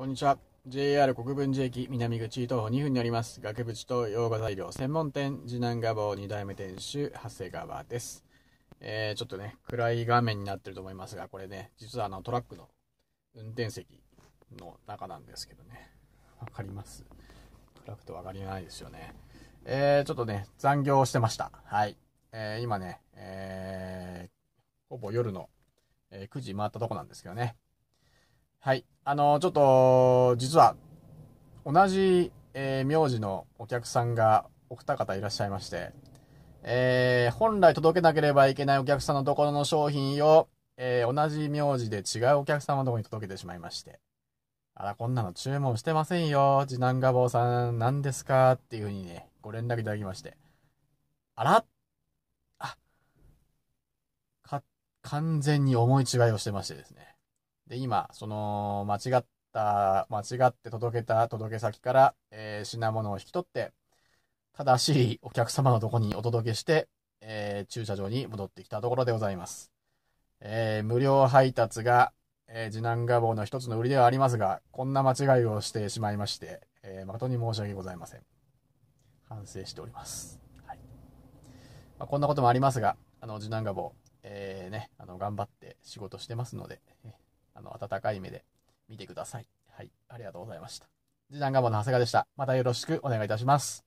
こんにちは。JR 国分寺駅南口徒歩2分にあります、額縁と洋画材料専門店、次男画房2代目店主、長谷川です。えー、ちょっとね、暗い画面になってると思いますが、これね、実はあのトラックの運転席の中なんですけどね。わかります暗くてわかりないですよね。えー、ちょっとね、残業してました。はい。えー、今ね、えー、ほぼ夜の、え9時回ったとこなんですけどね。はい。あの、ちょっと、実は、同じ、えー、名字のお客さんがお二方いらっしゃいまして、えー、本来届けなければいけないお客さんのところの商品を、えー、同じ名字で違うお客様のところに届けてしまいまして、あら、こんなの注文してませんよ、次男画坊さん、何ですかっていうふうにね、ご連絡いただきまして、あらあ、か、完全に思い違いをしてましてですね。で、今、その、間違った、間違って届けた届け先から、えー、品物を引き取って、正しいお客様のとこにお届けして、えー、駐車場に戻ってきたところでございます。えー、無料配達が、えー、次男画棒の一つの売りではありますが、こんな間違いをしてしまいまして、えー、誠に申し訳ございません。反省しております。はい。まあ、こんなこともありますが、あの、次男画棒、えー、ね、あの、頑張って仕事してますので、えーあの、温かい目で見てください。はい、ありがとうございました。次男ガボの長谷川でした。またよろしくお願いいたします。